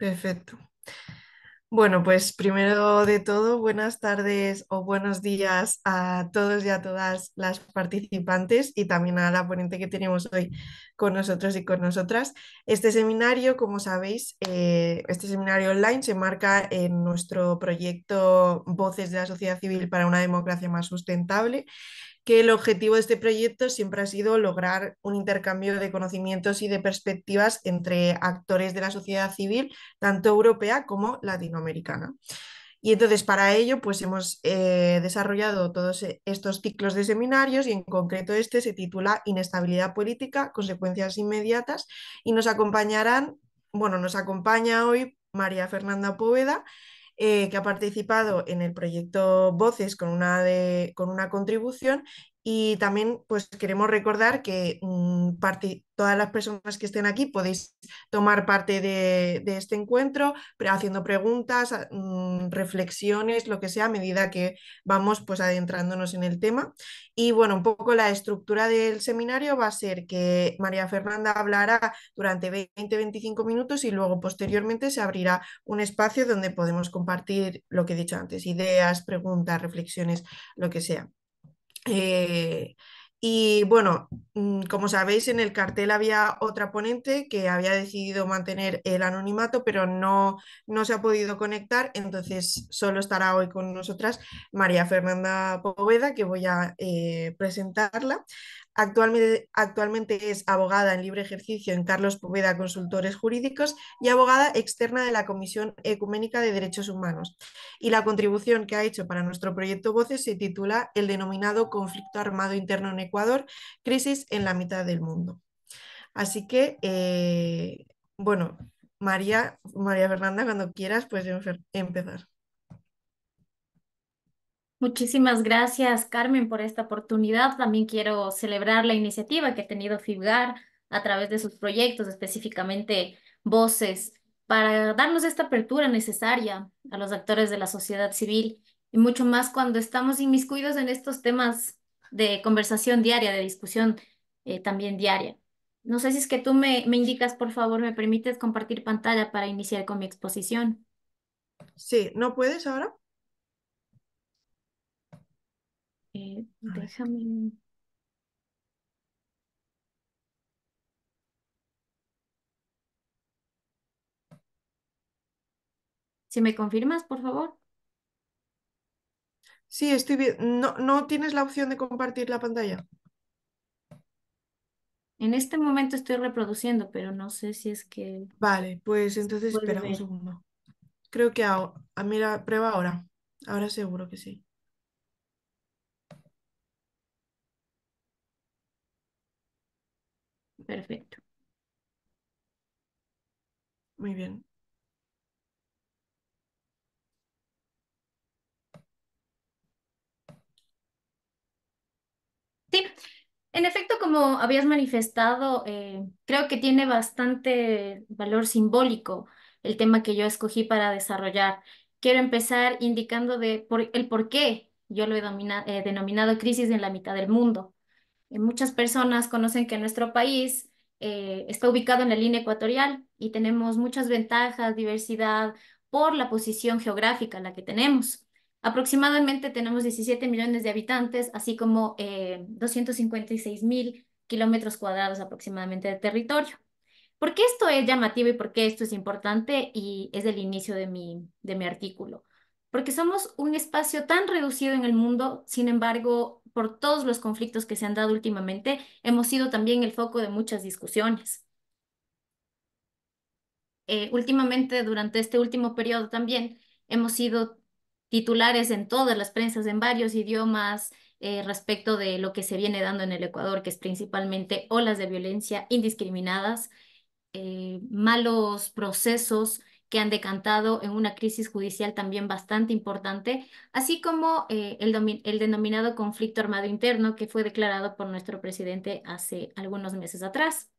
Perfecto. Bueno, pues primero de todo, buenas tardes o buenos días a todos y a todas las participantes y también a la ponente que tenemos hoy con nosotros y con nosotras. Este seminario, como sabéis, eh, este seminario online se marca en nuestro proyecto Voces de la Sociedad Civil para una Democracia Más Sustentable, que el objetivo de este proyecto siempre ha sido lograr un intercambio de conocimientos y de perspectivas entre actores de la sociedad civil, tanto europea como latinoamericana. Y entonces para ello pues hemos eh, desarrollado todos eh, estos ciclos de seminarios y en concreto este se titula Inestabilidad política, consecuencias inmediatas y nos acompañarán, bueno, nos acompaña hoy María Fernanda Poveda, eh, que ha participado en el proyecto Voces con una, de, con una contribución y también pues queremos recordar que mm, todas las personas que estén aquí podéis tomar parte de, este encuentro haciendo preguntas, mm, reflexiones, lo que sea, a medida que vamos pues adentrándonos en el tema. Y bueno, un poco la estructura del seminario va a ser que María Fernanda hablará durante 20-25 minutos y luego posteriormente se abrirá un espacio donde podemos compartir lo que he dicho antes, ideas, preguntas, reflexiones, lo que sea. Eh, y bueno, mm, como sabéis, en el cartel había otra ponente que había decidido mantener el anonimato, pero no, no se ha podido conectar, entonces solo estará hoy con nosotras María Fernanda Poveda, que voy a eh, presentarla. Actualmente, es abogada en libre ejercicio en Carlos Poveda Consultores Jurídicos y abogada externa de la Comisión Ecuménica de Derechos Humanos. Y la contribución que ha hecho para nuestro proyecto Voces se titula El denominado conflicto armado interno en Ecuador, crisis en la mitad del mundo. Así que, eh, bueno, María, María Fernanda, cuando quieras, puedes empezar. Muchísimas gracias, Carmen, por esta oportunidad. También quiero celebrar la iniciativa que ha tenido FIBGAR a través de sus proyectos, específicamente Voces, para darnos esta apertura necesaria a los actores de la sociedad civil y mucho más cuando estamos inmiscuidos en estos temas de conversación diaria, de discusión eh, también diaria. No sé si es que tú me, me indicas, por favor, me permites compartir pantalla para iniciar con mi exposición. Sí, ¿no puedes ahora? Eh, déjame. Si me confirmas, por favor. Sí, estoy bien No, no tienes la opción de compartir la pantalla. En este momento estoy reproduciendo, pero no sé si es que Vale, pues entonces esperamos espera un segundo. Creo que ahora. Mira, prueba ahora. Ahora seguro que sí. perfecto. Muy bien. Sí, en efecto, como habías manifestado, eh, creo que tiene bastante valor simbólico el tema que yo escogí para desarrollar. Quiero empezar indicando de por, el por qué yo lo he eh, denominado crisis en la mitad del mundo. Eh, muchas personas conocen que nuestro país eh, está ubicado en la línea ecuatorial y tenemos muchas ventajas, diversidad por la posición geográfica la que tenemos. Aproximadamente tenemos 17 millones de habitantes, así como 256 eh, mil kilómetros cuadrados aproximadamente de territorio. ¿Por qué esto es llamativo y por qué esto es importante? Y es el inicio de mi, de mi artículo. Porque somos un espacio tan reducido en el mundo, sin embargo, por todos los conflictos que se han dado últimamente, hemos sido también el foco de muchas discusiones. Eh, últimamente, durante este último periodo también, hemos sido titulares en todas las prensas, en varios idiomas, eh, respecto de lo que se viene dando en el Ecuador, que es principalmente olas de violencia indiscriminadas, eh, malos procesos que han decantado en una crisis judicial también bastante importante, así como eh, el, denominado conflicto armado interno que fue declarado por nuestro presidente hace algunos meses atrás.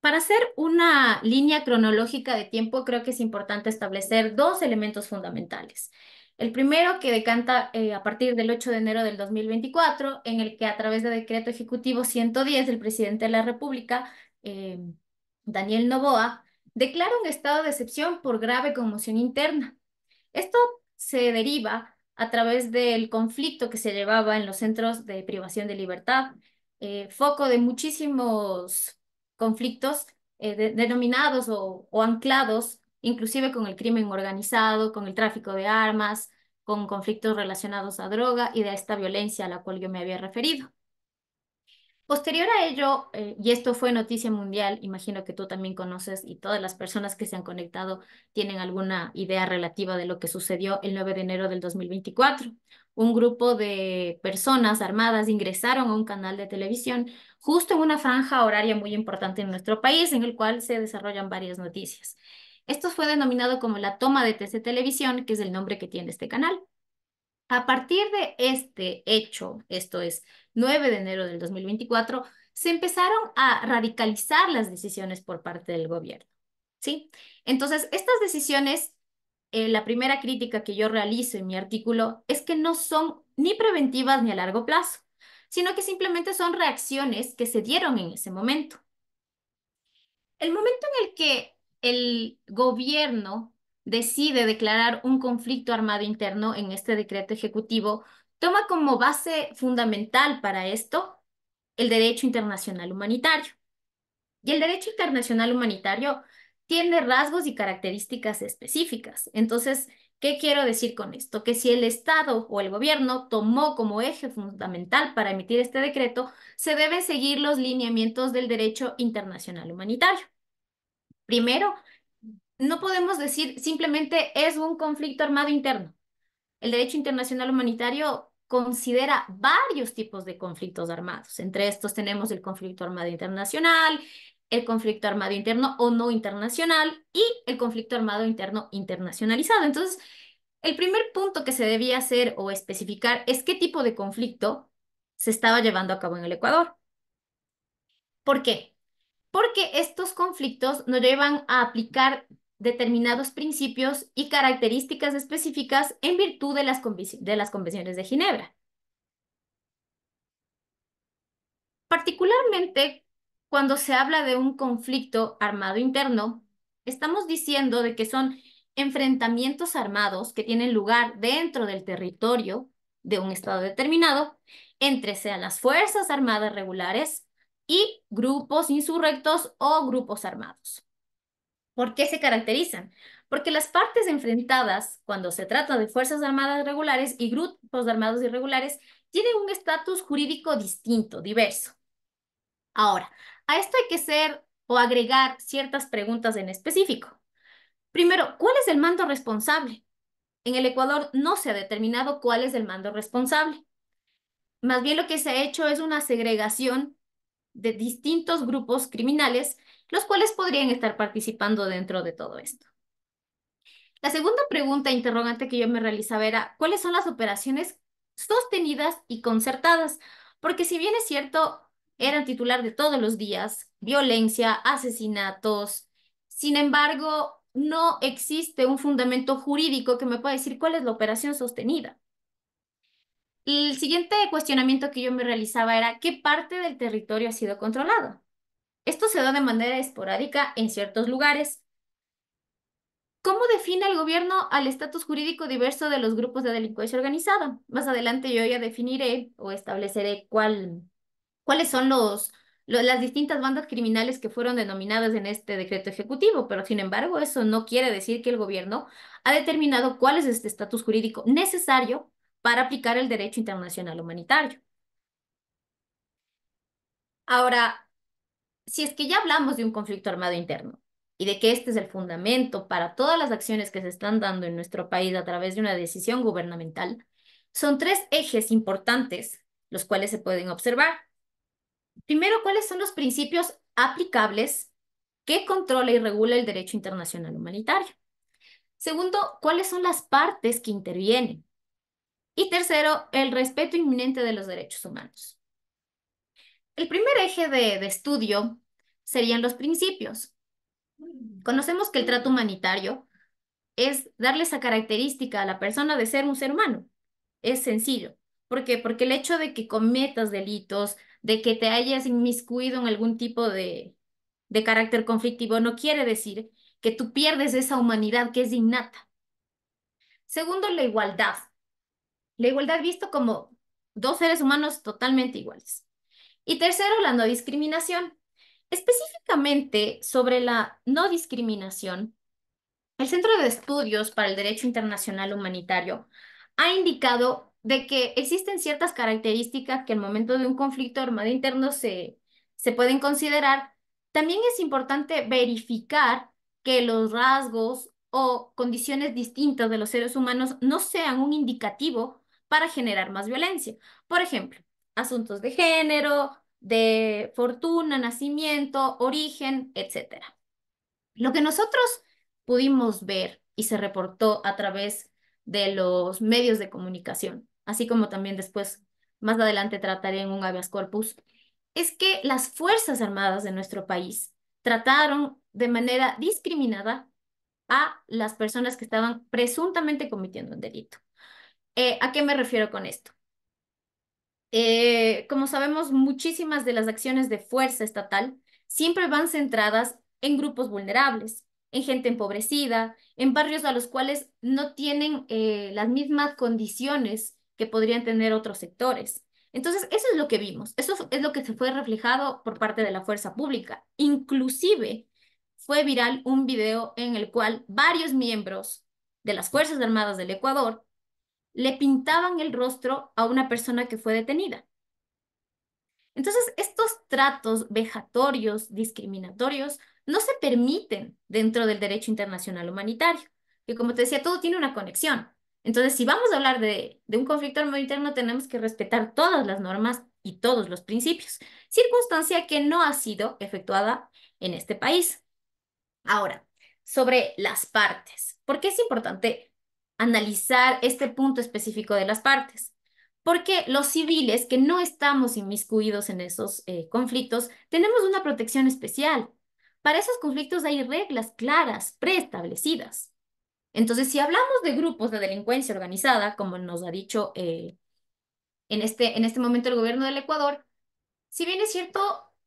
Para hacer una línea cronológica de tiempo, creo que es importante establecer dos elementos fundamentales. El primero que decanta eh, a partir del 8 de enero del 2024, en el que a través de decreto ejecutivo 110 del presidente de la República, eh, Daniel Novoa, declara un estado de excepción por grave conmoción interna. Esto se deriva a través del conflicto que se llevaba en los centros de privación de libertad, eh, foco de muchísimos conflictos eh, denominados o, o anclados inclusive con el crimen organizado, con el tráfico de armas, con conflictos relacionados a droga y de esta violencia a la cual yo me había referido. Posterior a ello, eh, y esto fue noticia mundial, imagino que tú también conoces y todas las personas que se han conectado tienen alguna idea relativa de lo que sucedió el 9 de enero del 2024. Un grupo de personas armadas ingresaron a un canal de televisión justo en una franja horaria muy importante en nuestro país, en el cual se desarrollan varias noticias. Esto fue denominado como la toma de TC Televisión, que es el nombre que tiene este canal. A partir de este hecho, esto es 9 de enero del 2024, se empezaron a radicalizar las decisiones por parte del gobierno. ¿sí? Entonces, estas decisiones, eh, la primera crítica que yo realizo en mi artículo es que no son ni preventivas ni a largo plazo, sino que simplemente son reacciones que se dieron en ese momento. El momento en el que el gobierno decide declarar un conflicto armado interno en este decreto ejecutivo, toma como base fundamental para esto el derecho internacional humanitario. Y el derecho internacional humanitario tiene rasgos y características específicas. Entonces, ¿qué quiero decir con esto? Que si el Estado o el gobierno tomó como eje fundamental para emitir este decreto, se deben seguir los lineamientos del derecho internacional humanitario. Primero, no podemos decir simplemente es un conflicto armado interno. El derecho internacional humanitario considera varios tipos de conflictos armados. Entre estos tenemos el conflicto armado internacional, el conflicto armado interno o no internacional y el conflicto armado interno internacionalizado. Entonces, el primer punto que se debía hacer o especificar es qué tipo de conflicto se estaba llevando a cabo en el Ecuador. ¿Por qué? Porque estos conflictos nos llevan a aplicar determinados principios y características específicas en virtud de las, de las convenciones de Ginebra. Particularmente, cuando se habla de un conflicto armado interno, estamos diciendo de que son enfrentamientos armados que tienen lugar dentro del territorio de un estado determinado, entre sean las Fuerzas Armadas regulares y grupos insurrectos o grupos armados. ¿Por qué se caracterizan? Porque las partes enfrentadas, cuando se trata de Fuerzas Armadas regulares y grupos armados irregulares, tienen un estatus jurídico distinto, diverso. Ahora, a esto hay que ser o agregar ciertas preguntas en específico. Primero, ¿cuál es el mando responsable? En el Ecuador no se ha determinado cuál es el mando responsable. Más bien lo que se ha hecho es una segregación de distintos grupos criminales los cuales podrían estar participando dentro de todo esto. La segunda pregunta interrogante que yo me realizaba era, ¿cuáles son las operaciones sostenidas y concertadas? Porque si bien es cierto, eran titular de todos los días, violencia, asesinatos, sin embargo, no existe un fundamento jurídico que me pueda decir cuál es la operación sostenida. El siguiente cuestionamiento que yo me realizaba era, ¿qué parte del territorio ha sido controlado? Esto se da de manera esporádica en ciertos lugares. ¿Cómo define el gobierno al estatus jurídico diverso de los grupos de delincuencia organizada? Más adelante yo ya definiré o estableceré cuál, cuáles son las distintas bandas criminales que fueron denominadas en este decreto ejecutivo, pero sin embargo eso no quiere decir que el gobierno ha determinado cuál es este estatus jurídico necesario para aplicar el derecho internacional humanitario. Ahora, si es que ya hablamos de un conflicto armado interno y de que este es el fundamento para todas las acciones que se están dando en nuestro país a través de una decisión gubernamental, son tres ejes importantes los cuales se pueden observar. Primero, ¿cuáles son los principios aplicables que controla y regula el derecho internacional humanitario? Segundo, ¿cuáles son las partes que intervienen? Y tercero, el respeto inminente de los derechos humanos. El primer eje de, estudio serían los principios. Mm. Conocemos que el trato humanitario es darle esa característica a la persona de ser un ser humano. Es sencillo. ¿Por qué? Porque el hecho de que cometas delitos, de que te hayas inmiscuido en algún tipo de, de carácter conflictivo, no quiere decir que tú pierdes esa humanidad que es innata. Segundo, la igualdad. La igualdad visto como dos seres humanos totalmente iguales. Y tercero, la no discriminación. Específicamente sobre la no discriminación, el Centro de Estudios para el Derecho Internacional Humanitario ha indicado de que existen ciertas características que el momento de un conflicto armado interno se, se pueden considerar. También es importante verificar que los rasgos o condiciones distintas de los seres humanos no sean un indicativo para generar más violencia. Por ejemplo, asuntos de género, de fortuna, nacimiento, origen, etc. Lo que nosotros pudimos ver y se reportó a través de los medios de comunicación, así como también después, más adelante trataré en un habeas corpus, es que las Fuerzas Armadas de nuestro país trataron de manera discriminada a las personas que estaban presuntamente cometiendo un delito. Eh, ¿A qué me refiero con esto? Eh, como sabemos, muchísimas de las acciones de fuerza estatal siempre van centradas en grupos vulnerables, en gente empobrecida, en barrios a los cuales no tienen eh, las mismas condiciones que podrían tener otros sectores. Entonces, eso es lo que vimos, eso es lo que se fue reflejado por parte de la fuerza pública. Inclusive fue viral un video en el cual varios miembros de las Fuerzas Armadas del Ecuador le pintaban el rostro a una persona que fue detenida. Entonces, estos tratos vejatorios, discriminatorios, no se permiten dentro del derecho internacional humanitario, que como te decía, todo tiene una conexión. Entonces, si vamos a hablar de, de un conflicto armado interno, tenemos que respetar todas las normas y todos los principios, circunstancia que no ha sido efectuada en este país. Ahora, sobre las partes, ¿por qué es importante analizar este punto específico de las partes. Porque los civiles que no estamos inmiscuidos en esos eh, conflictos tenemos una protección especial. Para esos conflictos hay reglas claras, preestablecidas. Entonces, si hablamos de grupos de delincuencia organizada, como nos ha dicho eh, en, este, en este momento el gobierno del Ecuador, si bien es cierto,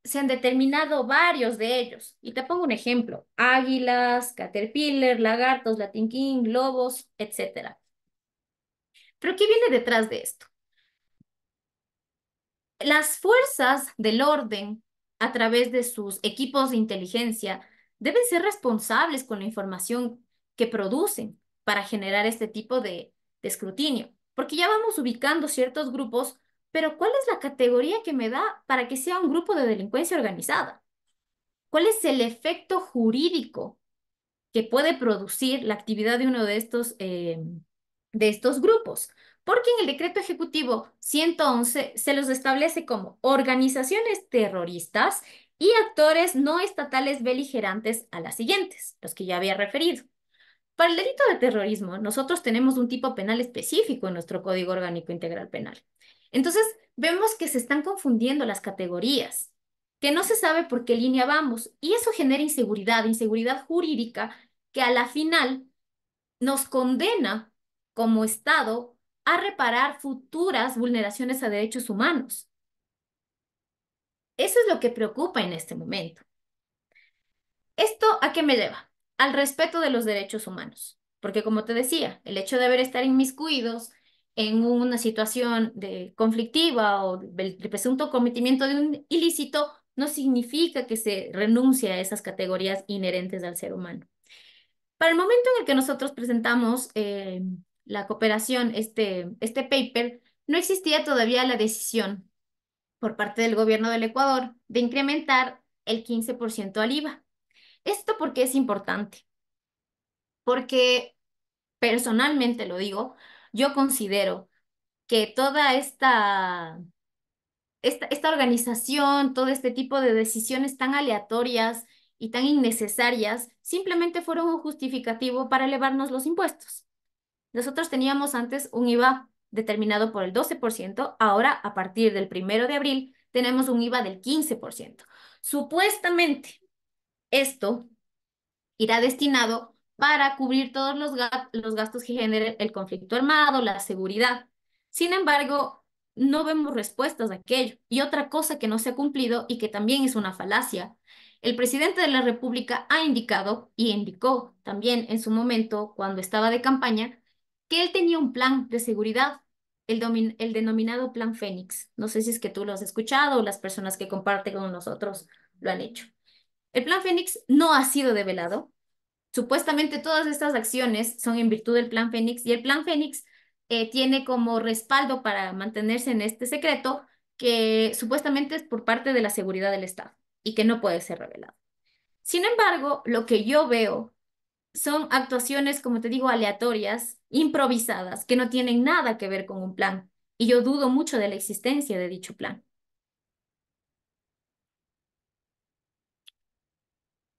se han determinado varios de ellos. Y te pongo un ejemplo. Águilas, caterpillar, lagartos, king, lobos, etc. Pero ¿qué viene detrás de esto? Las fuerzas del orden, a través de sus equipos de inteligencia, deben ser responsables con la información que producen para generar este tipo de, de escrutinio. Porque ya vamos ubicando ciertos grupos pero ¿cuál es la categoría que me da para que sea un grupo de delincuencia organizada? ¿Cuál es el efecto jurídico que puede producir la actividad de uno de estos, eh, de estos grupos? Porque en el decreto ejecutivo 111 se los establece como organizaciones terroristas y actores no estatales beligerantes a las siguientes, los que ya había referido. Para el delito de terrorismo, nosotros tenemos un tipo penal específico en nuestro Código Orgánico Integral Penal, entonces, vemos que se están confundiendo las categorías, que no se sabe por qué línea vamos, y eso genera inseguridad, inseguridad jurídica, que a la final nos condena como Estado a reparar futuras vulneraciones a derechos humanos. Eso es lo que preocupa en este momento. ¿Esto a qué me lleva? Al respeto de los derechos humanos. Porque como te decía, el hecho de haber estar inmiscuidos en una situación de conflictiva o el presunto cometimiento de un ilícito no significa que se renuncie a esas categorías inherentes al ser humano. Para el momento en el que nosotros presentamos eh, la cooperación, este, este paper, no existía todavía la decisión por parte del gobierno del Ecuador de incrementar el 15% al IVA. ¿Esto porque es importante? Porque personalmente lo digo, yo considero que toda esta, esta, organización, todo este tipo de decisiones tan aleatorias y tan innecesarias, simplemente fueron un justificativo para elevarnos los impuestos. Nosotros teníamos antes un IVA determinado por el 12%, ahora a partir del primero de abril tenemos un IVA del 15%. Supuestamente, esto irá destinado para cubrir todos los, los gastos que genere el conflicto armado, la seguridad. Sin embargo, no vemos respuestas a aquello. Y otra cosa que no se ha cumplido y que también es una falacia. El presidente de la República ha indicado y indicó también en su momento, cuando estaba de campaña, que él tenía un plan de seguridad, el, el denominado Plan Fénix. No sé si es que tú lo has escuchado o las personas que comparte con nosotros lo han hecho. El Plan Fénix no ha sido develado, Supuestamente todas estas acciones son en virtud del Plan Fénix y el Plan Fénix eh, tiene como respaldo para mantenerse en este secreto que supuestamente es por parte de la seguridad del Estado y que no puede ser revelado. Sin embargo, lo que yo veo son actuaciones, como te digo, aleatorias, improvisadas, que no tienen nada que ver con un plan. Y yo dudo mucho de la existencia de dicho plan.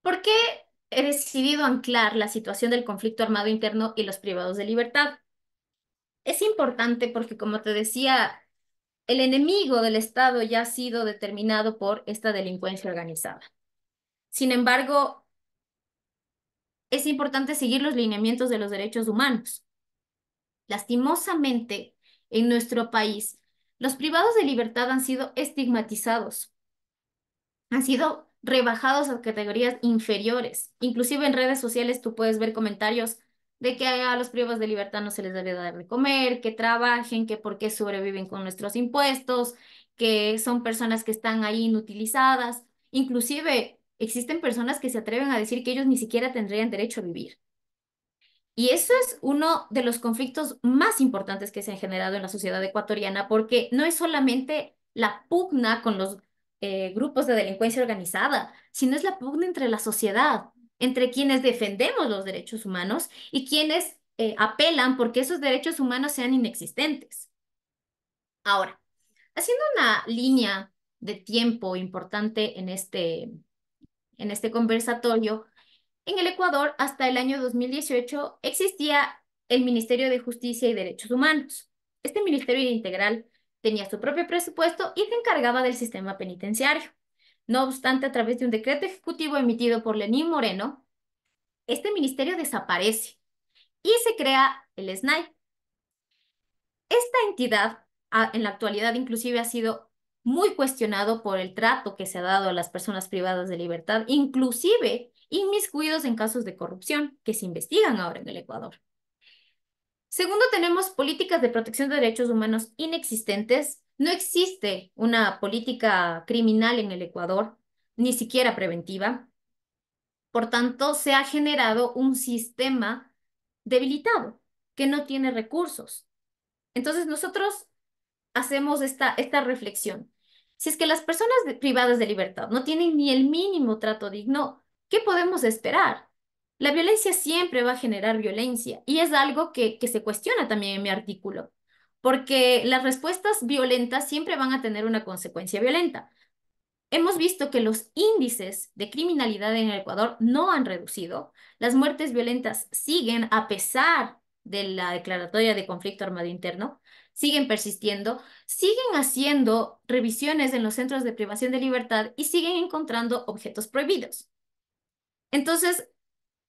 ¿Por qué he decidido anclar la situación del conflicto armado interno y los privados de libertad. Es importante porque, como te decía, el enemigo del Estado ya ha sido determinado por esta delincuencia organizada. Sin embargo, es importante seguir los lineamientos de los derechos humanos. Lastimosamente, en nuestro país, los privados de libertad han sido estigmatizados, han sido rebajados a categorías inferiores. Inclusive en redes sociales tú puedes ver comentarios de que a los privados de libertad no se les debe dar de comer, que trabajen, que por qué sobreviven con nuestros impuestos, que son personas que están ahí inutilizadas. Inclusive existen personas que se atreven a decir que ellos ni siquiera tendrían derecho a vivir. Y eso es uno de los conflictos más importantes que se han generado en la sociedad ecuatoriana, porque no es solamente la pugna con los eh, grupos de delincuencia organizada, sino es la pugna entre la sociedad, entre quienes defendemos los derechos humanos y quienes eh, apelan porque esos derechos humanos sean inexistentes. Ahora, haciendo una línea de tiempo importante en este, en este conversatorio, en el Ecuador hasta el año 2018 existía el Ministerio de Justicia y Derechos Humanos. Este ministerio integral tenía su propio presupuesto y se encargaba del sistema penitenciario. No obstante, a través de un decreto ejecutivo emitido por Lenín Moreno, este ministerio desaparece y se crea el SNAI. Esta entidad en la actualidad inclusive ha sido muy cuestionado por el trato que se ha dado a las personas privadas de libertad, inclusive inmiscuidos en casos de corrupción que se investigan ahora en el Ecuador. Segundo, tenemos políticas de protección de derechos humanos inexistentes. No existe una política criminal en el Ecuador, ni siquiera preventiva. Por tanto, se ha generado un sistema debilitado que no tiene recursos. Entonces, nosotros hacemos esta, esta reflexión. Si es que las personas privadas de libertad no tienen ni el mínimo trato digno, ¿qué podemos esperar? La violencia siempre va a generar violencia y es algo que, se cuestiona también en mi artículo, porque las respuestas violentas siempre van a tener una consecuencia violenta. Hemos visto que los índices de criminalidad en el Ecuador no han reducido, las muertes violentas siguen a pesar de la declaratoria de conflicto armado interno, siguen persistiendo, siguen haciendo revisiones en los centros de privación de libertad y siguen encontrando objetos prohibidos. Entonces,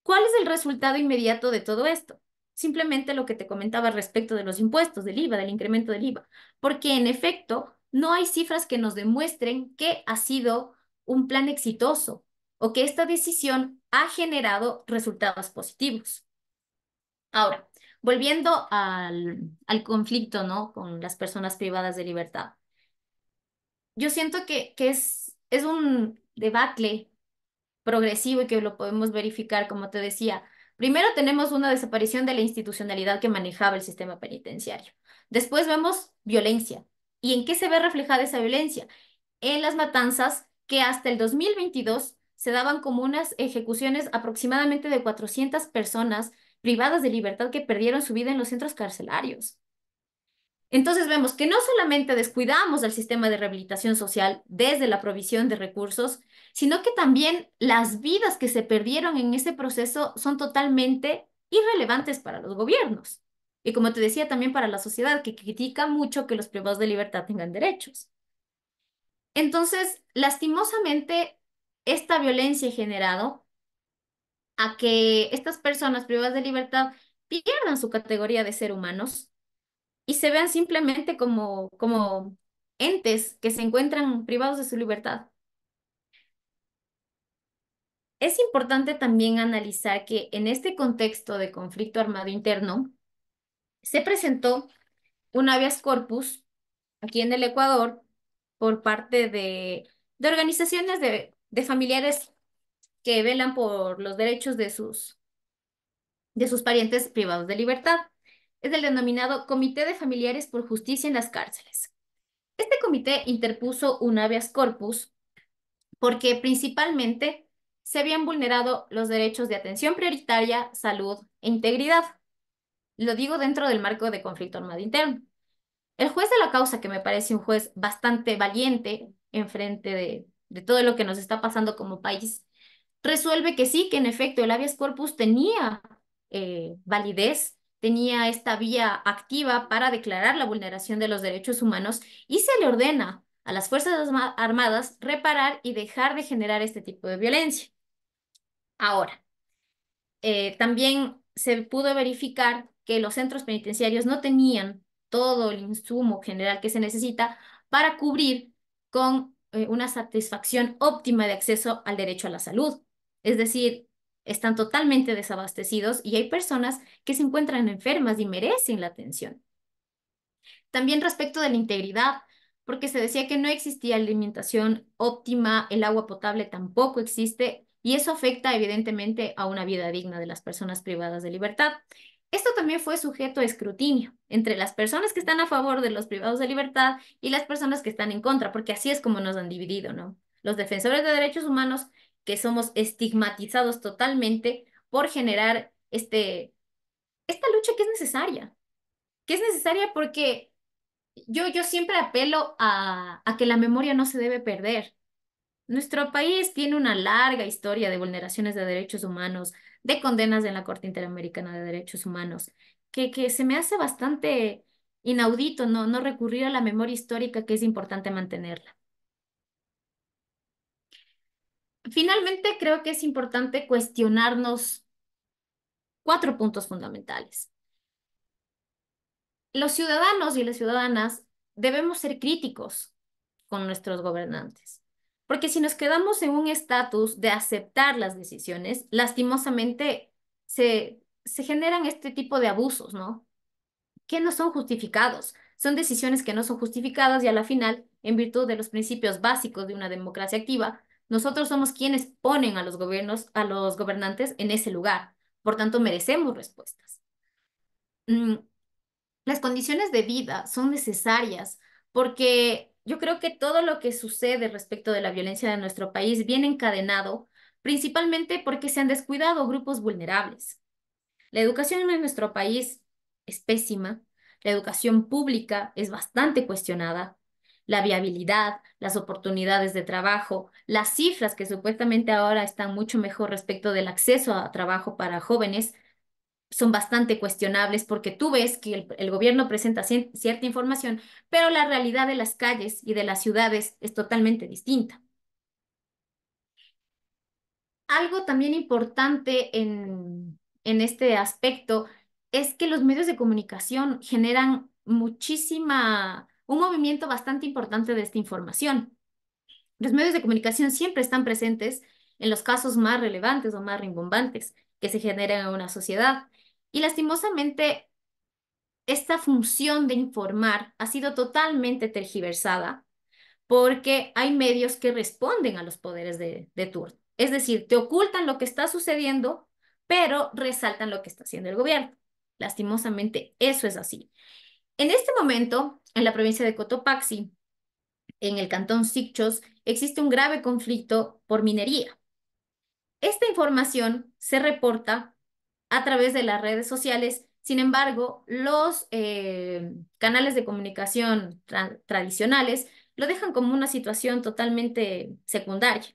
¿Cuál es el resultado inmediato de todo esto? Simplemente lo que te comentaba respecto de los impuestos, del IVA, del incremento del IVA, porque en efecto no hay cifras que nos demuestren que ha sido un plan exitoso o que esta decisión ha generado resultados positivos. Ahora, volviendo al, conflicto ¿no? con las personas privadas de libertad, yo siento que, es, es un debacle progresivo y que lo podemos verificar, como te decía. Primero tenemos una desaparición de la institucionalidad que manejaba el sistema penitenciario. Después vemos violencia. ¿Y en qué se ve reflejada esa violencia? En las matanzas que hasta el 2022 se daban como unas ejecuciones aproximadamente de 400 personas privadas de libertad que perdieron su vida en los centros carcelarios. Entonces vemos que no solamente descuidamos el sistema de rehabilitación social desde la provisión de recursos, sino que también las vidas que se perdieron en ese proceso son totalmente irrelevantes para los gobiernos. Y como te decía, también para la sociedad, que critica mucho que los privados de libertad tengan derechos. Entonces, lastimosamente, esta violencia ha generado a que estas personas privadas de libertad pierdan su categoría de ser humanos y se vean simplemente como, como entes que se encuentran privados de su libertad. Es importante también analizar que en este contexto de conflicto armado interno, se presentó un habeas corpus aquí en el Ecuador por parte de, organizaciones de, familiares que velan por los derechos de sus, de sus parientes privados de libertad. Es el denominado Comité de Familiares por Justicia en las Cárceles. Este comité interpuso un habeas corpus porque principalmente se habían vulnerado los derechos de atención prioritaria, salud e integridad. Lo digo dentro del marco de conflicto armado interno. El juez de la causa, que me parece un juez bastante valiente en frente de, todo lo que nos está pasando como país, resuelve que sí, que en efecto el habeas corpus tenía eh, validez, tenía esta vía activa para declarar la vulneración de los derechos humanos y se le ordena a las Fuerzas Armadas reparar y dejar de generar este tipo de violencia. Ahora, eh, también se pudo verificar que los centros penitenciarios no tenían todo el insumo general que se necesita para cubrir con eh, una satisfacción óptima de acceso al derecho a la salud. Es decir, están totalmente desabastecidos y hay personas que se encuentran enfermas y merecen la atención. También respecto de la integridad, porque se decía que no existía alimentación óptima, el agua potable tampoco existe, y eso afecta evidentemente a una vida digna de las personas privadas de libertad. Esto también fue sujeto a escrutinio entre las personas que están a favor de los privados de libertad y las personas que están en contra, porque así es como nos han dividido, ¿no? Los defensores de derechos humanos que somos estigmatizados totalmente por generar este, esta lucha que es necesaria, que es necesaria porque yo, yo siempre apelo a, a que la memoria no se debe perder, nuestro país tiene una larga historia de vulneraciones de derechos humanos, de condenas en la Corte Interamericana de Derechos Humanos, que, que se me hace bastante inaudito no, no recurrir a la memoria histórica que es importante mantenerla. Finalmente, creo que es importante cuestionarnos cuatro puntos fundamentales. Los ciudadanos y las ciudadanas debemos ser críticos con nuestros gobernantes porque si nos quedamos en un estatus de aceptar las decisiones, lastimosamente se, se generan este tipo de abusos, ¿no? Que no son justificados. Son decisiones que no son justificadas y a la final, en virtud de los principios básicos de una democracia activa, nosotros somos quienes ponen a los gobiernos, a los gobernantes en ese lugar. Por tanto, merecemos respuestas. Mm, las condiciones de vida son necesarias porque yo creo que todo lo que sucede respecto de la violencia de nuestro país viene encadenado principalmente porque se han descuidado grupos vulnerables. La educación en nuestro país es pésima, la educación pública es bastante cuestionada, la viabilidad, las oportunidades de trabajo, las cifras que supuestamente ahora están mucho mejor respecto del acceso a trabajo para jóvenes, son bastante cuestionables porque tú ves que el, gobierno presenta cierta información, pero la realidad de las calles y de las ciudades es totalmente distinta. Algo también importante en, en este aspecto es que los medios de comunicación generan muchísima, un movimiento bastante importante de esta información. Los medios de comunicación siempre están presentes en los casos más relevantes o más rimbombantes que se generan en una sociedad. Y lastimosamente, esta función de informar ha sido totalmente tergiversada porque hay medios que responden a los poderes de, de Es decir, te ocultan lo que está sucediendo, pero resaltan lo que está haciendo el gobierno. Lastimosamente, eso es así. En este momento, en la provincia de Cotopaxi, en el cantón Sichos, existe un grave conflicto por minería. Esta información se reporta a través de las redes sociales. Sin embargo, los eh, canales de comunicación tradicionales lo dejan como una situación totalmente secundaria,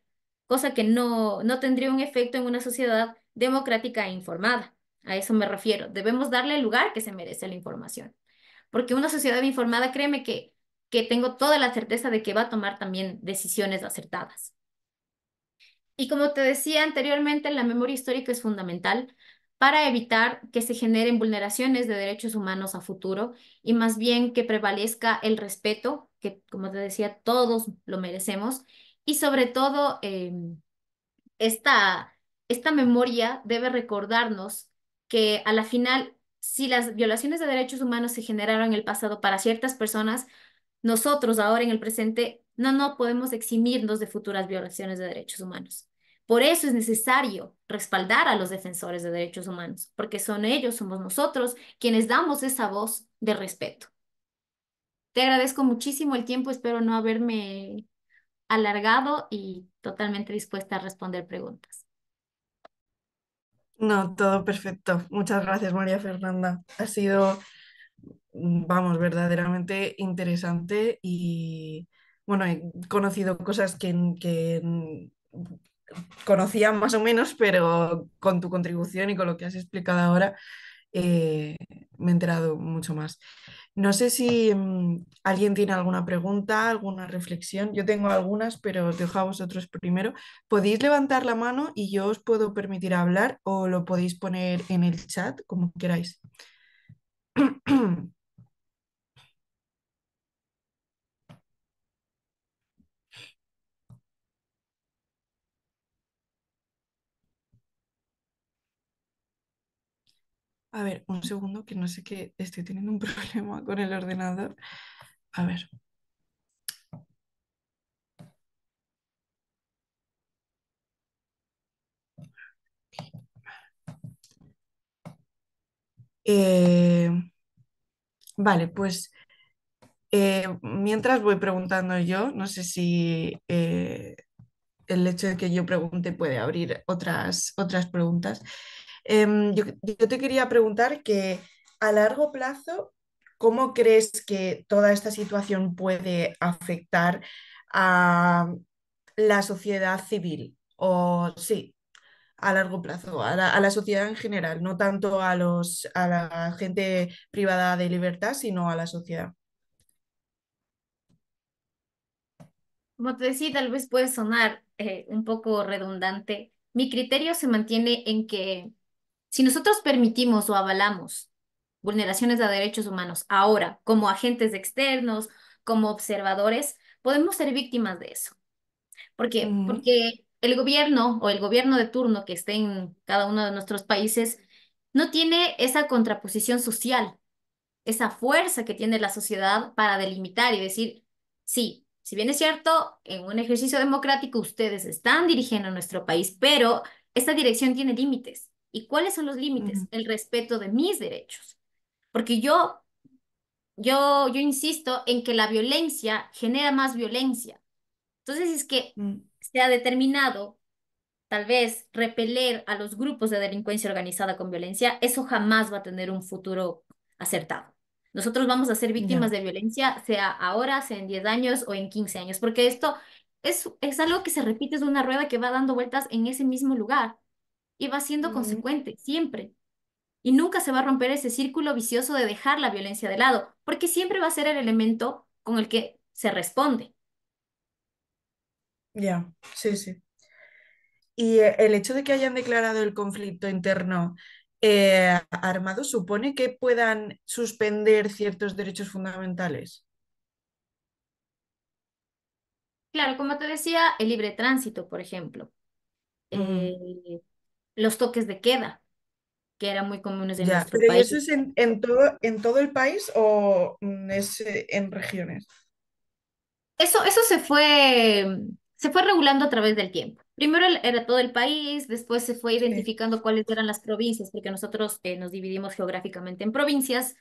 cosa que no, no tendría un efecto en una sociedad democrática e informada. A eso me refiero. Debemos darle el lugar que se merece la información. Porque una sociedad informada, créeme que, que tengo toda la certeza de que va a tomar también decisiones acertadas. Y como te decía anteriormente, la memoria histórica es fundamental para evitar que se generen vulneraciones de derechos humanos a futuro y más bien que prevalezca el respeto, que como te decía, todos lo merecemos, y sobre todo em, esta, esta memoria debe recordarnos que a la final, si las violaciones de derechos humanos se generaron en el pasado para ciertas personas, nosotros ahora en el presente no, no podemos eximirnos de futuras violaciones de derechos humanos. Por eso es necesario respaldar a los defensores de derechos humanos, porque son ellos, somos nosotros, quienes damos esa voz de respeto. Te agradezco muchísimo el tiempo, espero no haberme alargado y totalmente dispuesta a responder preguntas. No, todo perfecto. Muchas gracias, María Fernanda. Ha sido, mm, vamos, verdaderamente interesante y, bueno, he conocido cosas que, que mm, conocía más o menos, pero con tu contribución y con lo que has explicado ahora, eh, me he enterado mucho más. No sé si mm, alguien tiene alguna pregunta, alguna reflexión. Yo tengo algunas, pero os dejo a vosotros primero. Podéis levantar la mano y yo os puedo permitir hablar o lo podéis poner en el chat, como queráis. A ver, un segundo, que no sé qué, estoy teniendo un problema con el ordenador. A ver. Eh, vale, pues eh, mientras voy preguntando yo, no sé si eh, el hecho de que yo pregunte puede abrir otras, otras preguntas. Em, yo, te quería preguntar que a largo plazo, ¿cómo crees que toda esta situación puede afectar a la sociedad civil? O sí, a largo plazo, a la, sociedad en general, no tanto a, los, a la gente privada de libertad, sino a la sociedad. Como te decía, tal vez puede sonar eh, un poco redundante. Mi criterio se mantiene en que si nosotros permitimos o avalamos vulneraciones a derechos humanos ahora como agentes externos, como observadores, podemos ser víctimas de eso. ¿Por qué? Mm. Porque el gobierno o el gobierno de turno que esté en cada uno de nuestros países no tiene esa contraposición social, esa fuerza que tiene la sociedad para delimitar y decir, sí, si bien es cierto, en un ejercicio democrático ustedes están dirigiendo nuestro país, pero esta dirección tiene límites. ¿Y cuáles son los límites? El respeto de mis derechos. Porque yo, yo, yo insisto en que la violencia genera más violencia. Entonces es que mm. sea se ha determinado tal vez repeler a los grupos de delincuencia organizada con violencia, eso jamás va a tener un futuro acertado. Nosotros vamos a ser víctimas de violencia, sea ahora, sea en 10 años o en 15 años, porque esto es, es algo que se repite, es una rueda que va dando vueltas en ese mismo lugar y va siendo consecuente siempre. Y nunca se va a romper ese círculo vicioso de dejar la violencia de lado, porque siempre va a ser el elemento con el que se responde. Ya, sí, sí. Y eh, el hecho de que hayan declarado el conflicto interno eh, armado supone que puedan suspender ciertos derechos fundamentales. Claro, como te decía, el libre tránsito, por ejemplo los toques de queda, que eran muy comunes en nuestro pero ¿Eso es en, todo, en todo el país o mm, es eh, en regiones? Eso, eso se fue, mm, se fue regulando a través del tiempo. Primero era todo el país, después se fue identificando cuáles eran las provincias, porque nosotros eh, nos dividimos geográficamente en provincias,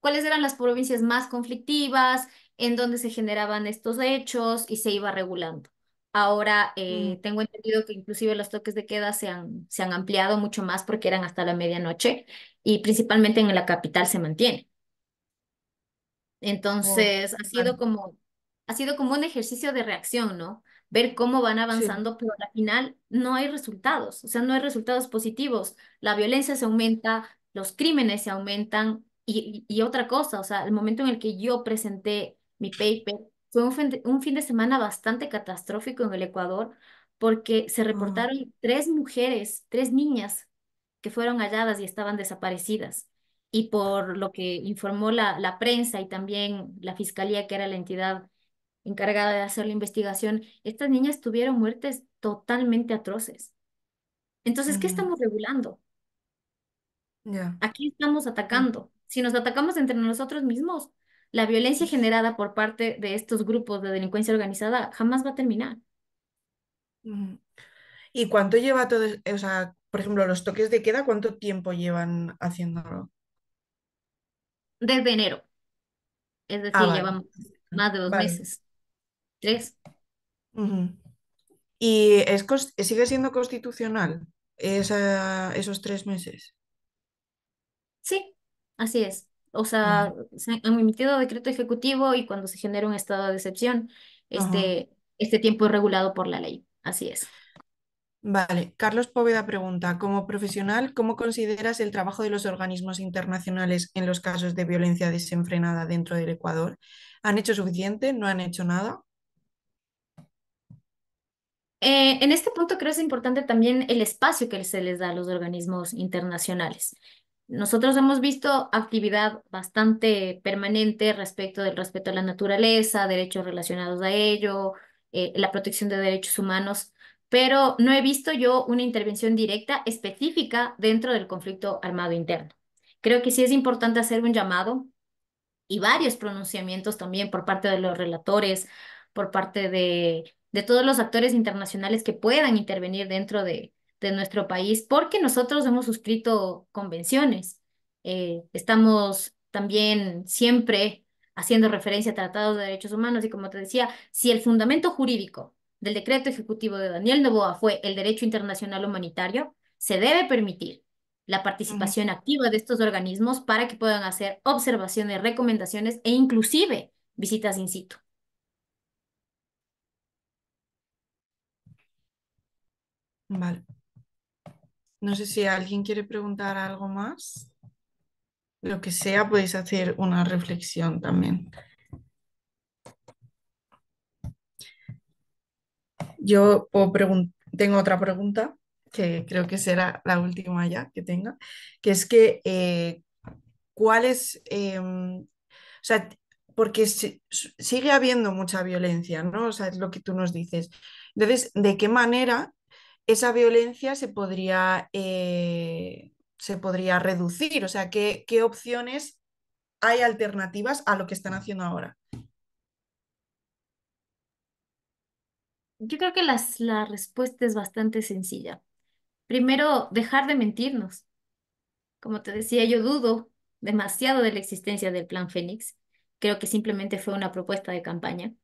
cuáles eran las provincias más conflictivas, en donde se generaban estos hechos y se iba regulando. Ahora mm. eh, tengo entendido que inclusive los toques de queda se han, se han ampliado mucho más porque eran hasta la medianoche y principalmente en la capital se mantiene. Entonces, ha sido como, ha sido como un ejercicio de reacción, ¿no? Ver cómo van avanzando, pero al final no hay resultados, o sea, no hay resultados positivos. La violencia se aumenta, los crímenes se aumentan y otra cosa, o sea, el momento en el que yo presenté mi paper, fue un fin, de, semana bastante catastrófico en el Ecuador porque se reportaron tres mujeres, tres niñas que fueron halladas y estaban desaparecidas. Y por lo que informó la, la prensa y también la fiscalía, que era la entidad encargada de hacer la investigación, estas niñas tuvieron muertes totalmente atroces. Entonces, ¿qué estamos regulando? Aquí estamos mm. atacando. Si nos atacamos entre nosotros mismos, la violencia generada por parte de estos grupos de delincuencia organizada jamás va a terminar. Mm. ¿Y cuánto lleva todo, o sea, por ejemplo, los toques de queda, cuánto tiempo llevan haciéndolo? Desde enero. Es ah, decir, llevamos mm, más de dos meses. Tres. ¿Y es, sigue siendo constitucional esos tres meses? Sí, así es. O sea, han emitido decreto ejecutivo y cuando se genera un estado de excepción, este, este tiempo es regulado por la ley. Así es. Vale, Carlos Póveda pregunta, como profesional, ¿cómo consideras el trabajo de los organismos internacionales en los casos de violencia desenfrenada dentro del Ecuador? ¿Han hecho suficiente? ¿No han hecho nada? Eh, en este punto creo que es importante también el espacio que se les da a los organismos internacionales. Nosotros hemos visto actividad bastante permanente respecto del respeto a la naturaleza, derechos relacionados a ello, eh, la protección de derechos humanos, pero no he visto yo una intervención directa específica dentro del conflicto armado interno. Creo que sí es importante hacer un llamado y varios pronunciamientos también por parte de los relatores, por parte de, de todos los actores internacionales que puedan intervenir dentro de, de nuestro país, porque nosotros hemos suscrito convenciones. Eh, estamos también siempre haciendo referencia a tratados de derechos humanos y como te decía, si el fundamento jurídico del decreto ejecutivo de Daniel Novoa fue el derecho internacional humanitario, se debe permitir la participación activa de estos organismos para que puedan hacer observaciones, recomendaciones e inclusive visitas in situ. Vale. No sé si alguien quiere preguntar algo más. Lo que sea, podéis hacer una reflexión también. Yo tengo otra pregunta, que creo que será la última ya que tenga, que es que, eh, ¿cuál es, em, o sea, porque sigue habiendo mucha violencia, ¿no? O sea, es lo que tú nos dices. Entonces, ¿de qué manera esa violencia se podría, eh, se podría reducir? O sea, ¿qué, ¿qué, opciones hay alternativas a lo que están haciendo ahora? Yo creo que las, la respuesta es bastante sencilla. Primero, dejar de mentirnos. Como te decía, yo dudo demasiado de la existencia del Plan Fénix. Creo que simplemente fue una propuesta de campaña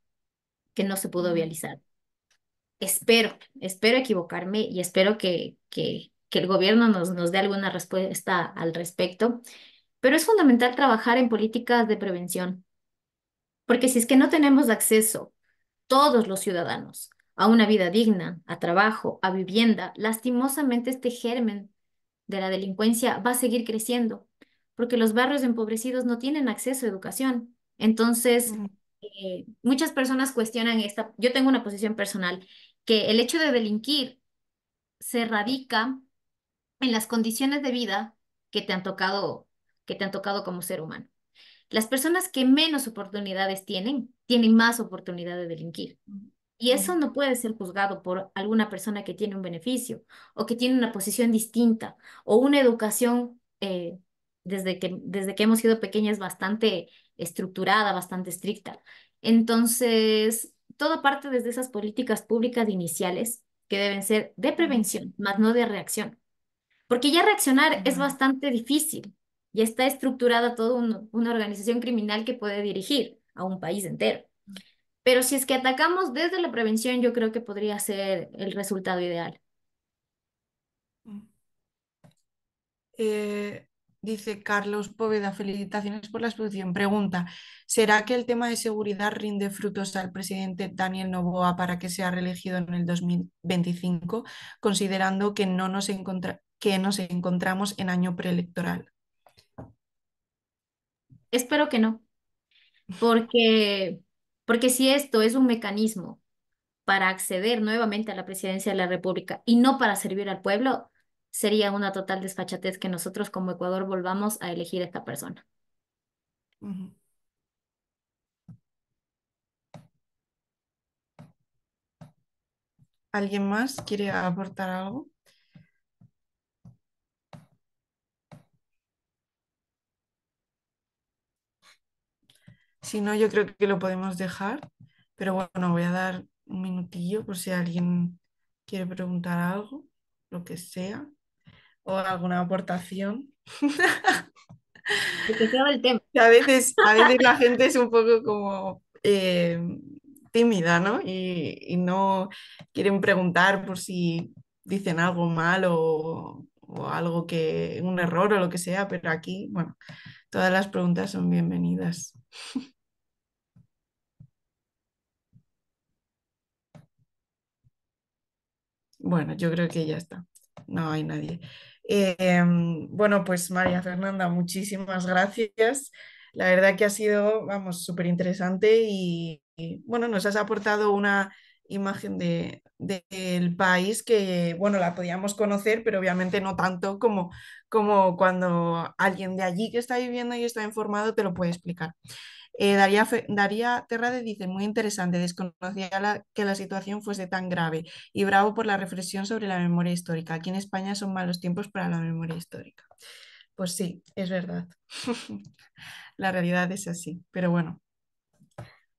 que no se pudo realizar espero, espero equivocarme y espero que, que, el gobierno nos, nos dé alguna respuesta al respecto, pero es fundamental trabajar en políticas de prevención, porque si es que no tenemos acceso todos los ciudadanos a una vida digna, a trabajo, a vivienda, lastimosamente este germen de la delincuencia va a seguir creciendo, porque los barrios empobrecidos no tienen acceso a educación. Entonces, mm. eh, muchas personas cuestionan esta, yo tengo una posición personal que el hecho de delinquir se radica en las condiciones de vida que te han tocado, que te han tocado como ser humano. Las personas que menos oportunidades tienen, tienen más oportunidad de delinquir. Y eso no puede ser juzgado por alguna persona que tiene un beneficio o que tiene una posición distinta o una educación eh, desde, que, desde que hemos sido pequeñas bastante estructurada, bastante estricta. Entonces, todo parte desde esas políticas públicas iniciales que deben ser de prevención, más no de reacción. Porque ya reaccionar es bastante difícil. Ya está estructurada toda una organización criminal que puede dirigir a un país entero. Pero si es que atacamos desde la prevención, yo creo que podría ser el resultado ideal. Mm. Eh, Dice Carlos Póveda, felicitaciones por la exposición. Pregunta, ¿será que el tema de seguridad rinde frutos al presidente Daniel Novoa para que sea reelegido en el 2025, considerando que no nos, que nos encontramos en año preelectoral? Espero que no, porque, porque si esto es un mecanismo para acceder nuevamente a la presidencia de la República y no para servir al pueblo, sería una total desfachatez que nosotros como Ecuador volvamos a elegir a esta persona. ¿Alguien más quiere aportar algo? Si no, yo creo que lo podemos dejar, pero bueno, voy a dar un minutillo por si alguien quiere preguntar algo, lo que sea o alguna aportación. A veces, la gente es un poco como eh, tímida, ¿no? Y, no quieren preguntar por si dicen algo mal o, o, algo que, un error o lo que sea, pero aquí, bueno, todas las preguntas son bienvenidas. Bueno, yo creo que ya está. No hay nadie. Em, bueno, pues María Fernanda, muchísimas gracias. La verdad que ha sido, vamos, súper interesante y, bueno, nos has aportado una imagen de, del país que, bueno, la podíamos conocer, pero obviamente no tanto como, como cuando alguien de allí que está viviendo y está informado te lo puede explicar. Eh, daría, Terrade dice, muy interesante, desconocía que la situación fuese tan grave y bravo por la reflexión sobre la memoria histórica. Aquí en España son malos tiempos para la memoria histórica. Pues sí, es verdad. la realidad es así, pero bueno.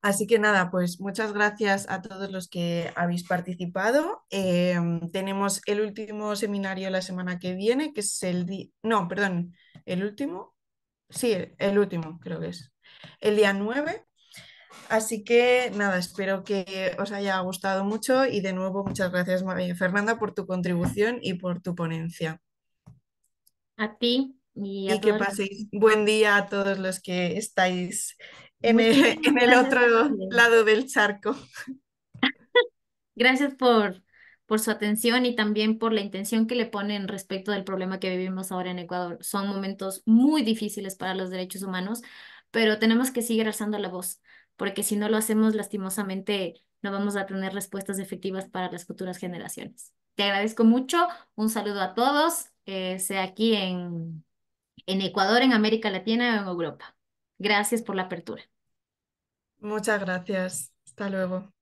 Así que nada, pues muchas gracias a todos los que habéis participado. Em, tenemos el último seminario la semana que viene, que es el día... No, perdón, el último. Sí, el último creo que es el día 9. Así que nada, espero que os haya gustado mucho y de nuevo muchas gracias Fernanda por tu contribución y por tu ponencia. A ti y, que paséis buen día a todos los que estáis en, el, otro lado del charco. Gracias por, por su atención y también por la intención que le ponen respecto del problema que vivimos ahora en Ecuador. Son momentos muy difíciles para los derechos humanos, pero tenemos que seguir alzando la voz, porque si no lo hacemos, lastimosamente no vamos a tener respuestas efectivas para las futuras generaciones. Te agradezco mucho, un saludo a todos, eh, sea aquí en, en Ecuador, en América Latina o en Europa. Gracias por la apertura. Muchas gracias. Hasta luego.